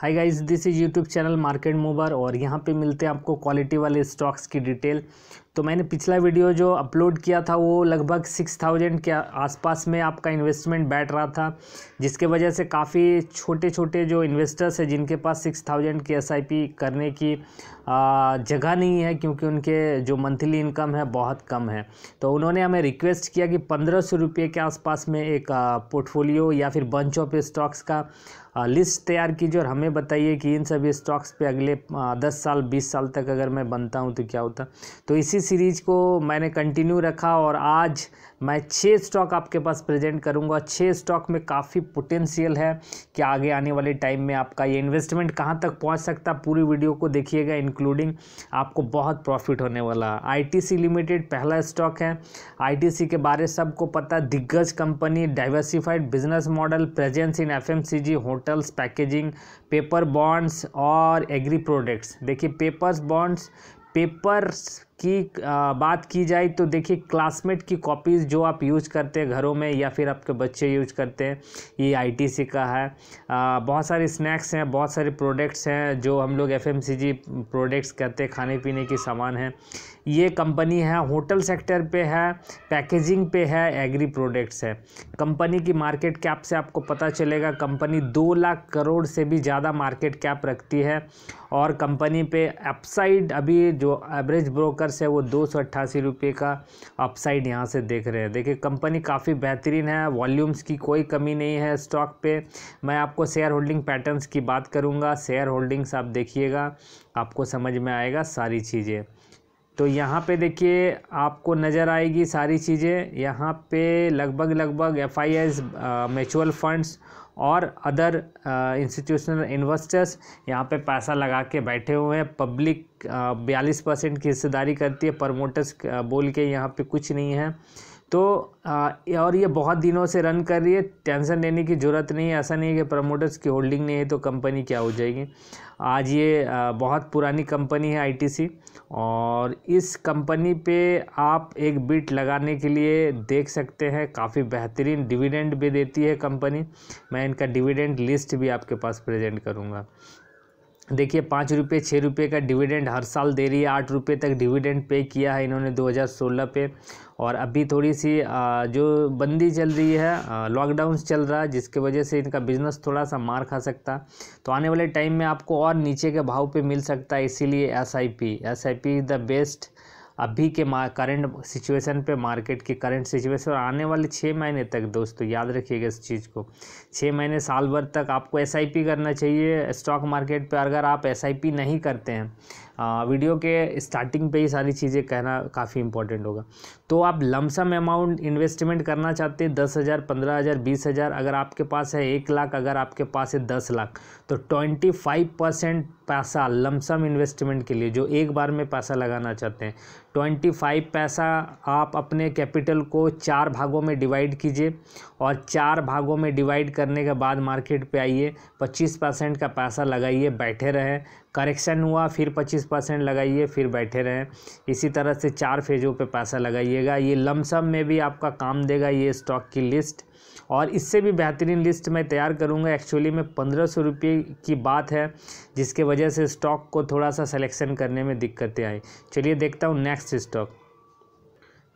hi guys this is YouTube channel market मोबर और यहाँ पे मिलते हैं आपको क्वालिटी वाले स्टॉक्स की डिटेल तो मैंने पिछला वीडियो जो अपलोड किया था वो लगभग सिक्स थाउजेंड के आसपास में आपका इन्वेस्टमेंट बैठ रहा था जिसके वजह से काफ़ी छोटे छोटे जो इन्वेस्टर्स हैं जिनके पास सिक्स थाउजेंड की एस करने की जगह नहीं है क्योंकि उनके जो मंथली इनकम है बहुत कम है तो उन्होंने हमें रिक्वेस्ट किया कि पंद्रह सौ रुपये के आसपास में एक पोर्टफोलियो या फिर बंच ऑफ स्टॉक्स का लिस्ट तैयार कीजिए और हमें बताइए कि इन सभी स्टॉक्स पे अगले दस साल बीस साल तक अगर मैं बनता हूँ तो क्या होता तो इसी सीरीज़ को मैंने कंटिन्यू रखा और आज मैं छः स्टॉक आपके पास प्रेजेंट करूंगा छः स्टॉक में काफ़ी पोटेंशियल है कि आगे आने वाले टाइम में आपका ये इन्वेस्टमेंट कहाँ तक पहुंच सकता पूरी वीडियो को देखिएगा इंक्लूडिंग आपको बहुत प्रॉफिट होने वाला है आईटीसी लिमिटेड पहला स्टॉक है आईटीसी के बारे सबको पता दिग्गज company diversified business model presence in F hotels packaging paper bonds और एग्री प्रोडक्ट्स देखिए पेपर्स बॉन्ड्स पेपर्स की बात की जाए तो देखिए क्लासमेट की कॉपीज़ जो आप यूज करते हैं घरों में या फिर आपके बच्चे यूज करते हैं ये आईटीसी का है बहुत सारे स्नैक्स हैं बहुत सारे प्रोडक्ट्स हैं जो हम लोग एफएमसीजी प्रोडक्ट्स कहते हैं खाने पीने के सामान हैं ये कंपनी है होटल सेक्टर पे है पैकेजिंग पे है एग्री प्रोडक्ट्स है कंपनी की मार्केट कैप से आपको पता चलेगा कंपनी दो लाख करोड़ से भी ज़्यादा मार्केट कैप रखती है और कंपनी पे अपसाइड अभी जो एवरेज ब्रोकर्स है वो दो सौ अट्ठासी रुपये का अपसाइड यहाँ से देख रहे हैं देखिए कंपनी काफ़ी बेहतरीन है वॉल्यूम्स की कोई कमी नहीं है स्टॉक पे मैं आपको शेयर होल्डिंग पैटर्न्स की बात करूँगा शेयर होल्डिंग्स आप देखिएगा आपको समझ में आएगा सारी चीज़ें तो यहाँ पे देखिए आपको नज़र आएगी सारी चीज़ें यहाँ पे लगभग लगभग F I S mutual funds और अदर इंस्टीट्यूशनल इन्वेस्टर्स यहाँ पे पैसा लगा के बैठे हुए हैं पब्लिक बयालीस परसेंट की हिस्सेदारी करती है प्रमोटर्स बोल के यहाँ पे कुछ नहीं है तो आ, और ये बहुत दिनों से रन कर रही है टेंशन लेने की ज़रूरत नहीं है ऐसा नहीं है कि प्रमोटर्स की होल्डिंग नहीं है तो कंपनी क्या हो जाएगी आज ये आ, बहुत पुरानी कंपनी है आईटीसी और इस कंपनी पे आप एक बिट लगाने के लिए देख सकते हैं काफ़ी बेहतरीन डिविडेंड भी देती है कंपनी मैं इनका डिविडेंड लिस्ट भी आपके पास प्रेजेंट करूँगा देखिए पाँच रुपये छः रुपये का डिविडेंड हर साल दे रही है आठ रुपये तक डिविडेंड पे किया है इन्होंने 2016 पे और अभी थोड़ी सी जो बंदी चल रही है लॉकडाउन चल रहा है जिसके वजह से इनका बिज़नेस थोड़ा सा मार खा सकता तो आने वाले टाइम में आपको और नीचे के भाव पे मिल सकता है इसीलिए S I P S I P is the best अभी के करंट सिचुएशन पे मार्केट के करंट सिचुएशन और आने वाले छः महीने तक दोस्तों याद रखिएगा इस चीज़ को छः महीने साल भर तक आपको एस करना चाहिए स्टॉक मार्केट पर अगर आप एस नहीं करते हैं आ, वीडियो के स्टार्टिंग पे ही सारी चीज़ें कहना काफ़ी इंपॉर्टेंट होगा तो आप लमसम अमाउंट इन्वेस्टमेंट करना चाहते हैं दस हज़ार पंद्रह हज़ार बीस हज़ार अगर आपके पास है एक लाख अगर आपके पास है दस लाख तो ट्वेंटी फाइव परसेंट पैसा लमसम इन्वेस्टमेंट के लिए जो एक बार में पैसा लगाना चाहते हैं ट्वेंटी फाइव पैसा आप अपने कैपिटल को चार भागों में डिवाइड कीजिए और चार भागों में डिवाइड करने के बाद मार्केट पे आइए पच्चीस परसेंट का पैसा लगाइए बैठे रहें करेक्शन हुआ फिर पच्चीस परसेंट लगाइए फिर बैठे रहें इसी तरह से चार फेजों पे पैसा लगाइएगा ये लमसम में भी आपका काम देगा ये स्टॉक की लिस्ट और इससे भी बेहतरीन लिस्ट मैं तैयार करूँगा एक्चुअली में पंद्रह सौ रुपये की बात है जिसके वजह से स्टॉक को थोड़ा सा सिलेक्शन करने में दिक्कतें आई चलिए देखता हूँ नेक्स्ट स्टॉक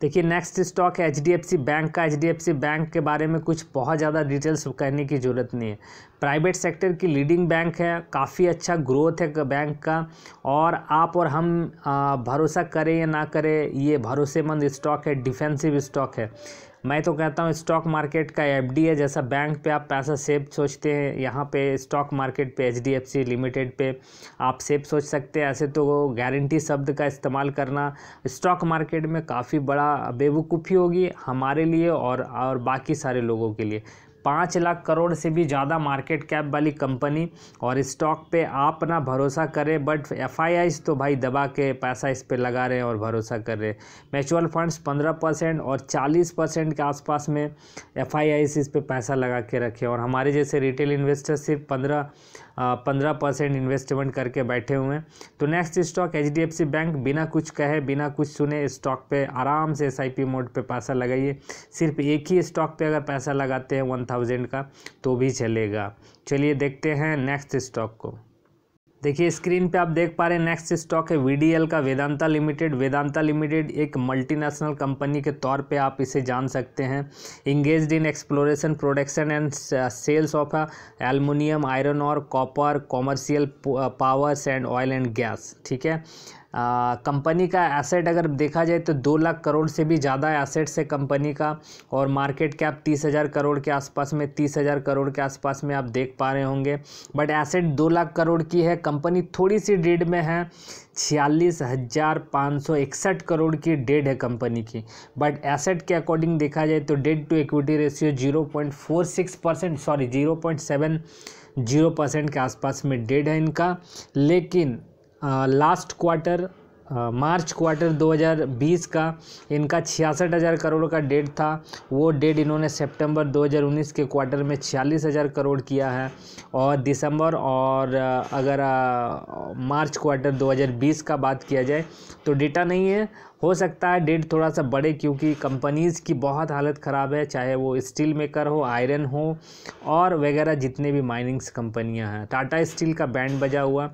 देखिए नेक्स्ट स्टॉक है एच बैंक का एच बैंक के बारे में कुछ बहुत ज़्यादा डिटेल्स कहने की ज़रूरत नहीं है प्राइवेट सेक्टर की लीडिंग बैंक है काफ़ी अच्छा ग्रोथ है बैंक का और आप और हम भरोसा करें या ना करें ये भरोसेमंद स्टॉक है डिफेंसिव स्टॉक है मैं तो कहता हूँ स्टॉक मार्केट का एफ है जैसा बैंक पे आप पैसा सेफ सोचते हैं यहाँ पे स्टॉक मार्केट पे एच लिमिटेड पे आप सेफ सोच सकते हैं ऐसे तो गारंटी शब्द का इस्तेमाल करना स्टॉक मार्केट में काफ़ी बड़ा बेवकूफ़ी होगी हमारे लिए और और बाकी सारे लोगों के लिए पाँच लाख करोड़ से भी ज़्यादा मार्केट कैप वाली कंपनी और स्टॉक पे आप ना भरोसा करें बट एफ तो भाई दबा के पैसा इस पर लगा रहे हैं और भरोसा कर रहे हैं म्यूचुअल फंड्स पंद्रह परसेंट और चालीस परसेंट के आसपास में एफ इस पर पैसा लगा के रखे और हमारे जैसे रिटेल इन्वेस्टर सिर्फ पंद्रह पंद्रह परसेंट इन्वेस्टमेंट करके बैठे हुए हैं तो नेक्स्ट स्टॉक एच बैंक बिना कुछ कहे बिना कुछ सुने स्टॉक पे आराम से एस मोड पे पैसा लगाइए सिर्फ एक ही स्टॉक पे अगर पैसा लगाते हैं वन थाउजेंड का तो भी चलेगा चलिए देखते हैं नेक्स्ट स्टॉक को देखिए स्क्रीन पे आप देख पा रहे हैं नेक्स्ट स्टॉक है वीडीएल का वेदांता लिमिटेड वेदांता लिमिटेड एक मल्टीनेशनल कंपनी के तौर पे आप इसे जान सकते हैं engage in exploration production and sales of aluminium iron और copper commercial powers and oil and gas ठीक है कंपनी का एसेट अगर देखा जाए तो दो लाख करोड़ से भी ज़्यादा एसेट्स है कंपनी का और मार्केट कैप तीस हज़ार करोड़ के आसपास में तीस हज़ार करोड़ के आसपास में आप देख पा रहे होंगे बट एसेट दो लाख करोड़ की है कंपनी थोड़ी सी डेड में है छियालीस हज़ार पाँच सौ इकसठ करोड़ की डेड है कंपनी की बट एसेट के अकॉर्डिंग देखा जाए तो debt to equity ratio zero point four six percent sorry zero point seven zero percent के आसपास में डेड है इनका लेकिन लास्ट क्वार्टर मार्च क्वार्टर 2020 का इनका छियासठ हज़ार करोड़ का डेट था वो डेट इन्होंने सितंबर 2019 के क्वार्टर में छियालीस हज़ार करोड़ किया है और दिसंबर और अगर मार्च क्वार्टर 2020 का बात किया जाए तो डेटा नहीं है हो सकता है डेट थोड़ा सा बढ़े क्योंकि कंपनीज़ की बहुत हालत ख़राब है चाहे वो स्टील मेकर हो आयरन हो और वगैरह जितने भी माइनिंग्स कंपनियां हैं टाटा स्टील का बैंड बजा हुआ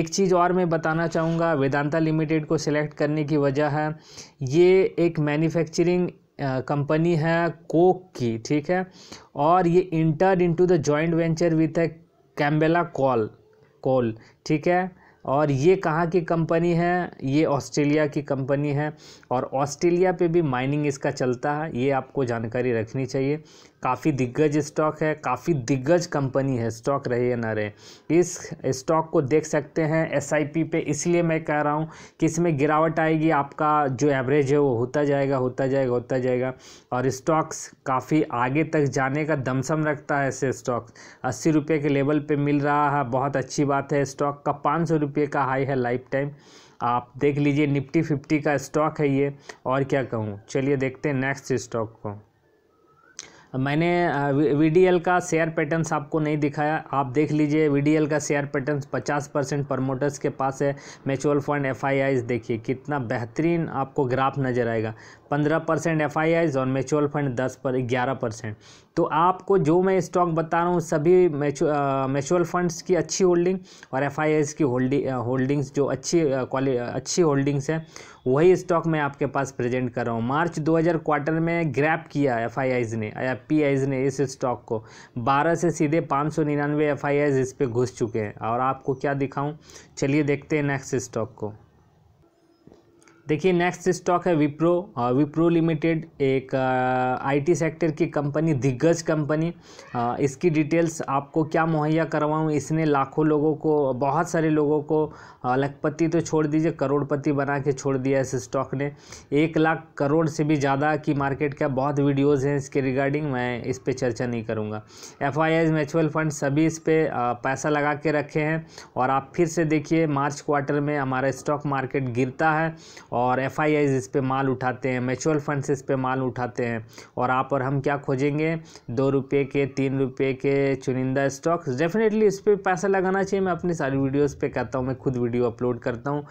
एक चीज़ और मैं बताना चाहूँगा वेदांता लिमिटेड को सिलेक्ट करने की वजह है ये एक मैन्युफैक्चरिंग कंपनी है कोक की ठीक है और ये enter into the joint venture with है कैम्बेला कॉल कॉल ठीक है और ये कहाँ की कंपनी है ये ऑस्ट्रेलिया की कंपनी है और ऑस्ट्रेलिया पे भी माइनिंग इसका चलता है ये आपको जानकारी रखनी चाहिए काफ़ी दिग्गज स्टॉक है काफ़ी दिग्गज कंपनी है स्टॉक रहे या ना रहे इस स्टॉक को देख सकते हैं एस पे इसलिए मैं कह रहा हूँ कि इसमें गिरावट आएगी आपका जो एवरेज है वो होता जाएगा होता जाएगा होता जाएगा और स्टॉक्स काफ़ी आगे तक जाने का दमसम रखता है ऐसे स्टॉक अस्सी रुपये के लेवल पर मिल रहा है बहुत अच्छी बात है स्टॉक का पाँच सौ रुपये का हाई है लाइफ टाइम आप देख लीजिए निफ्टी फिफ्टी का स्टॉक है ये और क्या कहूँ चलिए देखते हैं नेक्स्ट स्टॉक को मैंने वी का शेयर पैटर्न्स आपको नहीं दिखाया आप देख लीजिए वी का शेयर पैटर्न्स 50 परसेंट प्रमोटर्स के पास है म्यूचुअल फंड एफ देखिए कितना बेहतरीन आपको ग्राफ नज़र आएगा 15 परसेंट एफ और म्यूचुअल फंड 10 पर 11 परसेंट तो आपको जो मैं स्टॉक बता रहा हूँ सभी म्यूचुअल फंड्स की अच्छी होल्डिंग और एफ की होल्डिंग होल्डिंग्स जो अच्छी क्वालिटी अच्छी होल्डिंग्स हैं वही स्टॉक मैं आपके पास प्रेजेंट कर रहा हूँ मार्च 2000 क्वार्टर में ग्रैप किया एफ ने या पी ने इस स्टॉक को 12 से सीधे पाँच सौ निन्यानवे एफ इस पर घुस चुके हैं और आपको क्या दिखाऊँ चलिए देखते हैं नेक्स्ट स्टॉक को देखिए नेक्स्ट स्टॉक है विप्रो विप्रो लिमिटेड एक आईटी सेक्टर की कंपनी दिग्गज कंपनी इसकी डिटेल्स आपको क्या मुहैया करवाऊँ इसने लाखों लोगों को बहुत सारे लोगों को लखपति तो छोड़ दीजिए करोड़पति बना के छोड़ दिया इस स्टॉक ने एक लाख करोड़ से भी ज़्यादा की मार्केट का बहुत वीडियोज़ हैं इसके रिगार्डिंग मैं इस पर चर्चा नहीं करूँगा एफ आई म्यूचुअल फंड सभी इस पर पैसा लगा के रखे हैं और आप फिर से देखिए मार्च क्वार्टर में हमारा स्टॉक मार्केट गिरता है और एफ आई इस पर माल उठाते हैं म्यूचुअल फंड्स इस पर माल उठाते हैं और आप और हम क्या खोजेंगे दो रुपये के तीन रुपये के चुनिंदा स्टॉक्स डेफिनेटली इस पर पैसा लगाना चाहिए मैं अपनी सारी वीडियोज़ पर कहता हूँ मैं खुद वीडियो अपलोड करता हूँ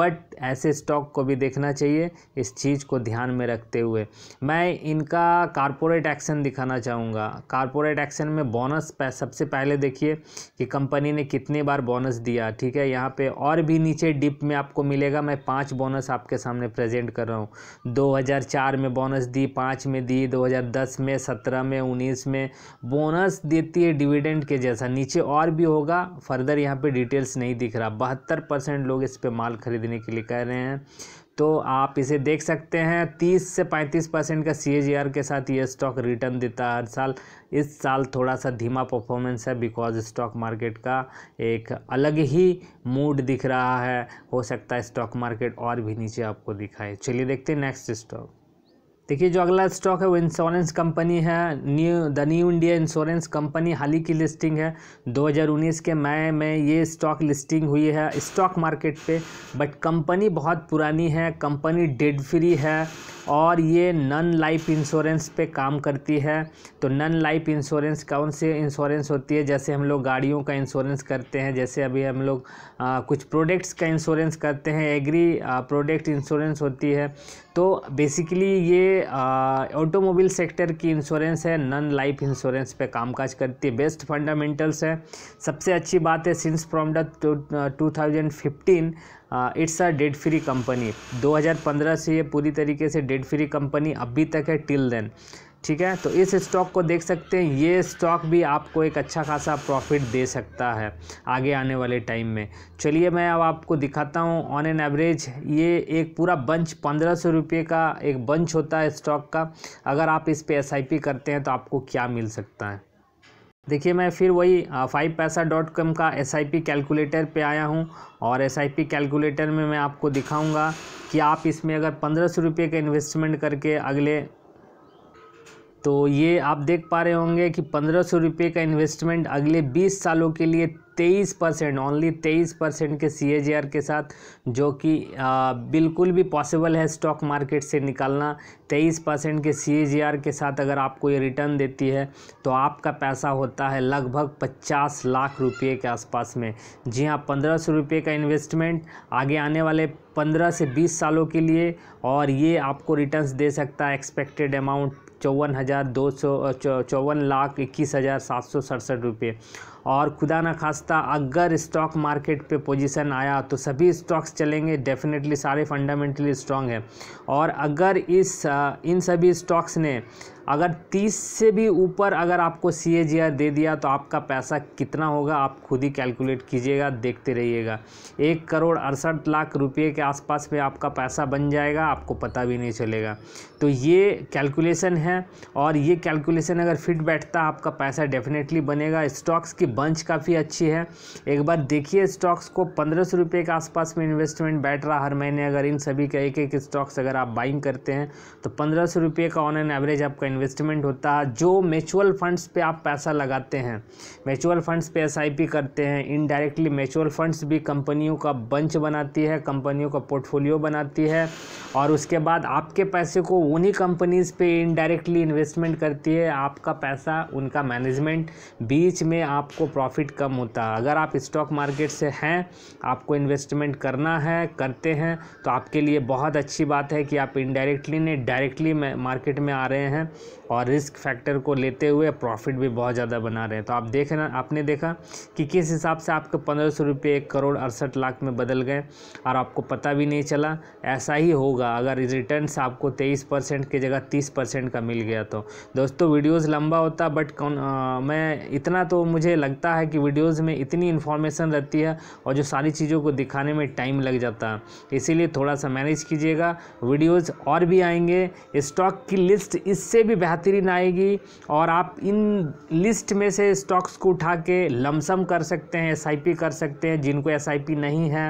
बट ऐसे स्टॉक को भी देखना चाहिए इस चीज़ को ध्यान में रखते हुए मैं इनका कारपोरेट एक्शन दिखाना चाहूँगा कारपोरेट एक्शन में बोनस सबसे पहले देखिए कि कंपनी ने कितने बार बोनस दिया ठीक है यहाँ पर और भी नीचे डिप में आपको मिलेगा मैं पाँच बोनस आपके आपके सामने प्रेजेंट कर रहा हूँ 2004 में बोनस दी पाँच में दी 2010 में 17 में 19 में बोनस देती है डिविडेंड के जैसा नीचे और भी होगा फर्दर यहाँ पे डिटेल्स नहीं दिख रहा बहत्तर परसेंट लोग इस पर माल खरीदने के लिए कह रहे हैं तो आप इसे देख सकते हैं 30 से 35 परसेंट का सी के साथ ये स्टॉक रिटर्न देता है हर साल इस साल थोड़ा सा धीमा परफॉर्मेंस है बिकॉज स्टॉक मार्केट का एक अलग ही मूड दिख रहा है हो सकता है स्टॉक मार्केट और भी नीचे आपको दिखाए चलिए देखते हैं नेक्स्ट स्टॉक देखिए जो अगला स्टॉक है वो इंश्योरेंस कंपनी है new the new India insurance company हाल ही की लिस्टिंग है 2019 के मई में ये स्टॉक लिस्टिंग हुई है स्टॉक मार्केट पे बट कंपनी बहुत पुरानी है कंपनी डेड फ्री है और ये नन लाइफ इंश्योरेंस पे काम करती है तो नन लाइफ इंश्योरेंस कौन से इंश्योरेंस होती है जैसे हम लोग गाड़ियों का इंश्योरेंस करते हैं जैसे अभी हम लोग कुछ प्रोडक्ट्स का इंश्योरेंस करते हैं एग्री प्रोडक्ट इंश्योरेंस होती है तो बेसिकली ये ऑटोमोबाइल सेक्टर की इंश्योरेंस है नन लाइफ इंश्योरेंस पे कामकाज करती है बेस्ट फंडामेंटल्स है सबसे अच्छी बात है since from the 2015 thousand fifteen it's a debt free company 2015 से ये पूरी तरीके से डेड फ्री कंपनी अभी तक है टिल देन ठीक है तो इस स्टॉक को देख सकते हैं ये स्टॉक भी आपको एक अच्छा खासा प्रॉफिट दे सकता है आगे आने वाले टाइम में चलिए मैं अब आपको दिखाता हूँ ऑन एन एवरेज ये एक पूरा बंच पंद्रह सौ रुपये का एक बंच होता है स्टॉक का अगर आप इस पर एस करते हैं तो आपको क्या मिल सकता है देखिए मैं फिर वही फाइव पैसा डॉट कॉम का एस कैलकुलेटर पे आया हूँ और एस कैलकुलेटर में मैं आपको दिखाऊंगा कि आप इसमें अगर पंद्रह सौ रुपये का इन्वेस्टमेंट करके अगले तो ये आप देख पा रहे होंगे कि पंद्रह सौ रुपये का इन्वेस्टमेंट अगले बीस सालों के लिए तेईस परसेंट ओनली तेईस परसेंट के सी के साथ जो कि बिल्कुल भी पॉसिबल है स्टॉक मार्केट से निकालना तेईस परसेंट के सी के साथ अगर आपको ये रिटर्न देती है तो आपका पैसा होता है लगभग पचास लाख रुपये के आसपास में जी हाँ पंद्रह सौ रुपये का इन्वेस्टमेंट आगे आने वाले पंद्रह से बीस सालों के लिए और ये आपको रिटर्न दे सकता है एक्सपेक्टेड अमाउंट चौवन हज़ार दो सौ चौवन लाख इक्कीस हज़ार सात सौ सड़सठ रुपये और खुदा न खास्ता अगर स्टॉक मार्केट पे पोजीशन आया तो सभी स्टॉक्स चलेंगे डेफिनेटली सारे फंडामेंटली स्ट्रांग हैं और अगर इस इन सभी स्टॉक्स ने अगर 30 से भी ऊपर अगर आपको सी दे दिया तो आपका पैसा कितना होगा आप खुद ही कैलकुलेट कीजिएगा देखते रहिएगा एक करोड़ अड़सठ लाख रुपए के आसपास में आपका पैसा बन जाएगा आपको पता भी नहीं चलेगा तो ये कैलकुलेशन है और ये कैलकुलेशन अगर फिट बैठता आपका पैसा डेफिनेटली बनेगा स्टॉक्स की बंच काफ़ी अच्छी है एक बार देखिए स्टॉक्स को पंद्रह सौ रुपये के आसपास में इन्वेस्टमेंट बैठ रहा हर महीने अगर इन सभी का एक एक स्टॉक्स अगर आप बाइंग करते हैं तो पंद्रह सौ रुपये का ऑन एन एवरेज आपका इन्वेस्टमेंट होता है जो म्यूचुअल फंड्स पे आप पैसा लगाते हैं म्यूचुअल फंड्स पे एसआईपी करते हैं इनडायरेक्टली म्यूचुअल फंड्स भी कंपनियों का बंच बनाती है कंपनियों का पोर्टफोलियो बनाती है और उसके बाद आपके पैसे को उन्हीं कंपनीज़ पे इनडायरेक्टली इन्वेस्टमेंट करती है आपका पैसा उनका मैनेजमेंट बीच में आपको प्रॉफिट कम होता है अगर आप स्टॉक मार्केट से हैं आपको इन्वेस्टमेंट करना है करते हैं तो आपके लिए बहुत अच्छी बात है कि आप इनडायरेक्टली नहीं डायरेक्टली मार्केट में आ रहे हैं और रिस्क फैक्टर को लेते हुए प्रॉफिट भी बहुत ज़्यादा बना रहे हैं तो आप देख रहे आपने देखा कि किस हिसाब से आपके पंद्रह सौ रुपये एक करोड़ अड़सठ लाख में बदल गए और आपको पता भी नहीं चला ऐसा ही होगा अगर रिटर्न आपको तेईस परसेंट की जगह तीस परसेंट का मिल गया तो दोस्तों वीडियोज़ लंबा होता बट कौन आ, मैं इतना तो मुझे लगता है कि वीडियोज़ में इतनी इन्फॉर्मेशन रहती है और जो सारी चीज़ों को दिखाने में टाइम लग जाता है इसीलिए थोड़ा सा मैनेज कीजिएगा वीडियोज़ और भी आएंगे स्टॉक की लिस्ट इससे भी बेहतरीन आएगी और आप इन लिस्ट में से स्टॉक्स को उठा के लमसम कर सकते हैं एस कर सकते हैं जिनको एस नहीं है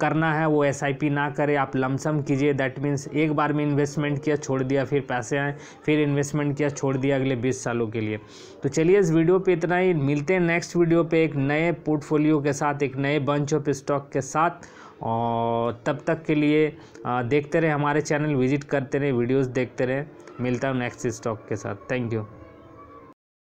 करना है वो एस ना करें आप लमसम कीजिए दैट मीन्स एक बार में इन्वेस्टमेंट किया छोड़ दिया फिर पैसे आए फिर इन्वेस्टमेंट किया छोड़ दिया अगले बीस सालों के लिए तो चलिए इस वीडियो पे इतना ही मिलते हैं नेक्स्ट वीडियो पे एक नए पोर्टफोलियो के साथ एक नए बंच ऑफ स्टॉक के साथ और तब तक के लिए देखते रहे हमारे चैनल विजिट करते रहे वीडियोज देखते रहे मिलता हूँ नेक्स्ट स्टॉक के साथ थैंक यू